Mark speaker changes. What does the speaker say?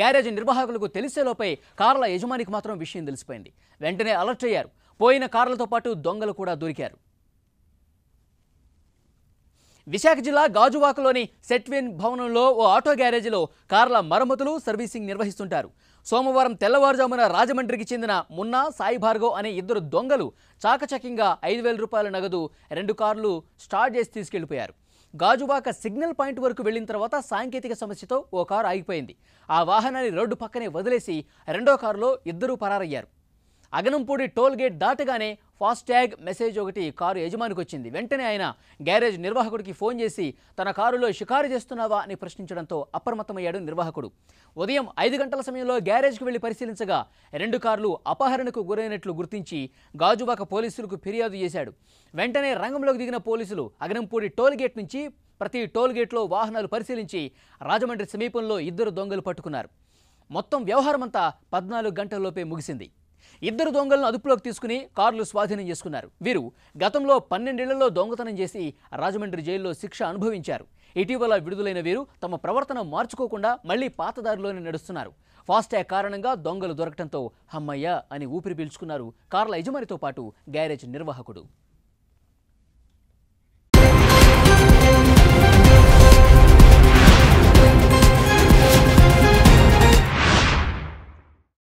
Speaker 1: garage నిర్వాహకులకు తెలిసేలోపై కార్ల యజమానికి మాత్రం విషయం తెలిసిపోయింది వెంటనే అలర్ట్ అయ్యారు పోయిన కార్లతో పాటు దొంగలు కూడా దొరికారు విశాఖ జిల్లా గాజువాకలోని సెట్విన్ భవనంలో ఓ ఆటో గ్యారేజీలో కార్ల మరమ్మతులు సర్వీసింగ్ నిర్వహిస్తుంటారు సోమవారం తెల్లవారుజామున రాజమండ్రికి చెందిన మున్నా సాయి భార్గవ్ అనే ఇద్దరు దొంగలు చాకచక్యంగా ఐదు వేల రూపాయల నగదు రెండు కార్లు స్టార్ట్ చేసి తీసుకెళ్లిపోయారు గాజువాక సిగ్నల్ పాయింట్ వరకు వెళ్లిన తర్వాత సాంకేతిక సమస్యతో ఓ కారు ఆగిపోయింది ఆ వాహనాన్ని రోడ్డు పక్కనే వదిలేసి రెండో కారులో ఇద్దరూ పరారయ్యారు అగనంపూడి టోల్ గేట్ దాటగానే ట్యాగ్ మెసేజ్ ఒకటి కారు యజమానికి వచ్చింది వెంటనే ఆయన గ్యారేజ్ నిర్వాహకుడికి ఫోన్ చేసి తన కారులో షికారు చేస్తున్నావా అని ప్రశ్నించడంతో అప్రమత్తమయ్యాడు నిర్వాహకుడు ఉదయం ఐదు గంటల సమయంలో గ్యారేజ్కి వెళ్లి పరిశీలించగా రెండు కార్లు అపహరణకు గురైనట్లు గుర్తించి గాజువాక పోలీసులకు ఫిర్యాదు చేశాడు వెంటనే రంగంలోకి దిగిన పోలీసులు అగనంపూడి టోల్ గేట్ నుంచి ప్రతి టోల్ గేట్లో వాహనాలు పరిశీలించి రాజమండ్రి సమీపంలో ఇద్దరు దొంగలు పట్టుకున్నారు మొత్తం వ్యవహారమంతా పద్నాలుగు గంటల్లోపే ముగిసింది ఇద్దరు దొంగలను అదుపులోకి తీసుకుని కార్లు స్వాధీనం చేసుకున్నారు వీరు గతంలో పన్నెండేళ్లలో దొంగతనం చేసి రాజమండ్రి జైల్లో శిక్ష అనుభవించారు ఇటీవల విడుదలైన వీరు తమ ప్రవర్తన మార్చుకోకుండా మళ్లీ పాతదారిలోనే నడుస్తున్నారు ఫాస్టాగ్ కారణంగా దొంగలు దొరకడంతో హమ్మయ్య అని ఊపిరి పీల్చుకున్నారు కార్ల యజమానితో పాటు గ్యారేజ్ నిర్వాహకుడు